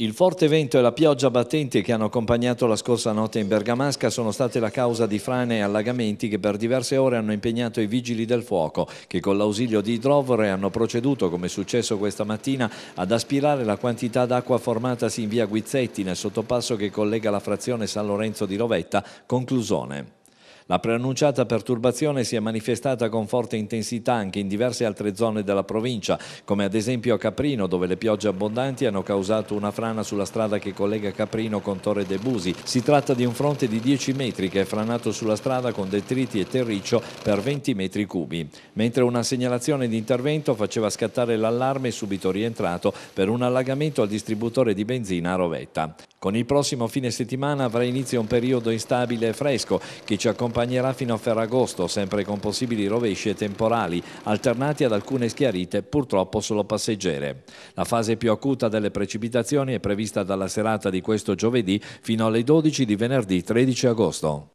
Il forte vento e la pioggia battente che hanno accompagnato la scorsa notte in Bergamasca sono state la causa di frane e allagamenti che per diverse ore hanno impegnato i vigili del fuoco, che con l'ausilio di idrovore hanno proceduto, come è successo questa mattina, ad aspirare la quantità d'acqua formatasi in via Guizzetti nel sottopasso che collega la frazione San Lorenzo di Rovetta con Clusone. La preannunciata perturbazione si è manifestata con forte intensità anche in diverse altre zone della provincia, come ad esempio a Caprino, dove le piogge abbondanti hanno causato una frana sulla strada che collega Caprino con Torre De Busi. Si tratta di un fronte di 10 metri che è franato sulla strada con detriti e terriccio per 20 metri cubi, mentre una segnalazione di intervento faceva scattare l'allarme subito rientrato per un allagamento al distributore di benzina a Rovetta. Con il prossimo fine settimana avrà inizio un periodo instabile e fresco che ci accompagnerà accompagnerà fino a Ferragosto, sempre con possibili rovesci e temporali, alternati ad alcune schiarite purtroppo solo passeggere. La fase più acuta delle precipitazioni è prevista dalla serata di questo giovedì fino alle 12 di venerdì 13 agosto.